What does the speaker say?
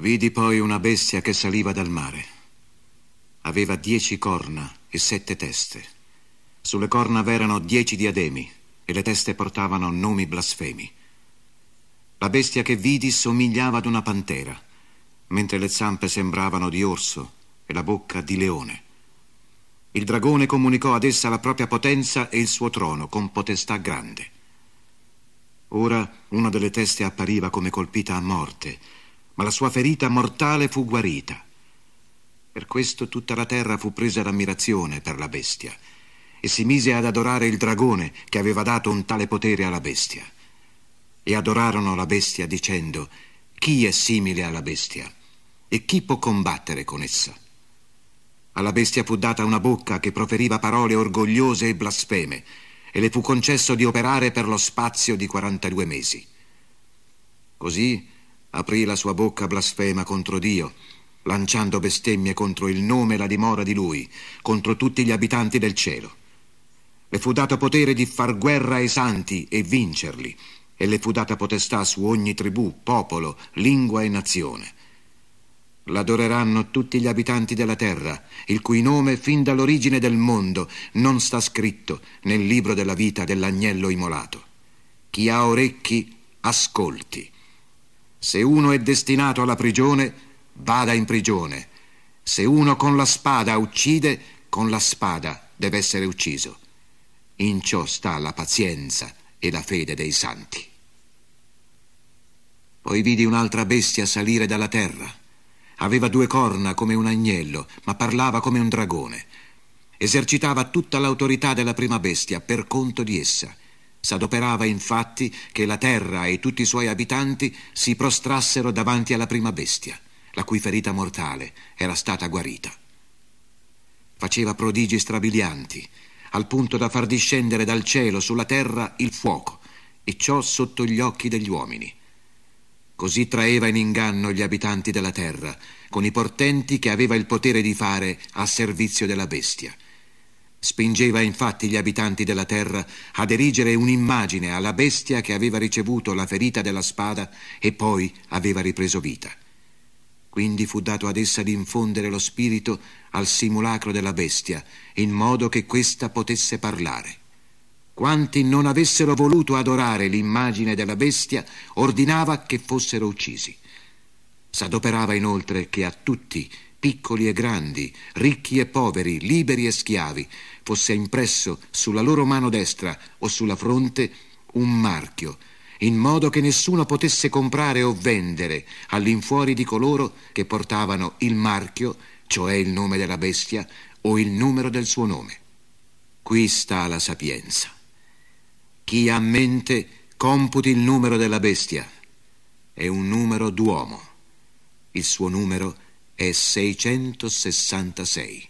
Vidi poi una bestia che saliva dal mare. Aveva dieci corna e sette teste. Sulle corna v'erano dieci diademi e le teste portavano nomi blasfemi. La bestia che vidi somigliava ad una pantera, mentre le zampe sembravano di orso e la bocca di leone. Il dragone comunicò ad essa la propria potenza e il suo trono con potestà grande. Ora una delle teste appariva come colpita a morte ma la sua ferita mortale fu guarita. Per questo tutta la terra fu presa d'ammirazione per la bestia e si mise ad adorare il dragone che aveva dato un tale potere alla bestia. E adorarono la bestia dicendo, chi è simile alla bestia e chi può combattere con essa? Alla bestia fu data una bocca che proferiva parole orgogliose e blasfeme e le fu concesso di operare per lo spazio di 42 mesi. Così aprì la sua bocca blasfema contro Dio, lanciando bestemmie contro il nome e la dimora di lui, contro tutti gli abitanti del cielo. Le fu dato potere di far guerra ai santi e vincerli, e le fu data potestà su ogni tribù, popolo, lingua e nazione. L'adoreranno tutti gli abitanti della terra, il cui nome fin dall'origine del mondo non sta scritto nel libro della vita dell'agnello immolato. Chi ha orecchi, ascolti. Se uno è destinato alla prigione, vada in prigione. Se uno con la spada uccide, con la spada deve essere ucciso. In ciò sta la pazienza e la fede dei santi. Poi vidi un'altra bestia salire dalla terra. Aveva due corna come un agnello, ma parlava come un dragone. Esercitava tutta l'autorità della prima bestia per conto di essa S'adoperava infatti che la terra e tutti i suoi abitanti si prostrassero davanti alla prima bestia, la cui ferita mortale era stata guarita. Faceva prodigi strabilianti, al punto da far discendere dal cielo sulla terra il fuoco, e ciò sotto gli occhi degli uomini. Così traeva in inganno gli abitanti della terra, con i portenti che aveva il potere di fare a servizio della bestia. Spingeva infatti gli abitanti della terra ad erigere un'immagine alla bestia che aveva ricevuto la ferita della spada e poi aveva ripreso vita. Quindi fu dato ad essa di infondere lo spirito al simulacro della bestia, in modo che questa potesse parlare. Quanti non avessero voluto adorare l'immagine della bestia, ordinava che fossero uccisi. S'adoperava inoltre che a tutti piccoli e grandi, ricchi e poveri, liberi e schiavi, fosse impresso sulla loro mano destra o sulla fronte un marchio, in modo che nessuno potesse comprare o vendere all'infuori di coloro che portavano il marchio, cioè il nome della bestia o il numero del suo nome. Qui sta la sapienza. Chi ha mente computi il numero della bestia. È un numero d'uomo. Il suo numero è e 666.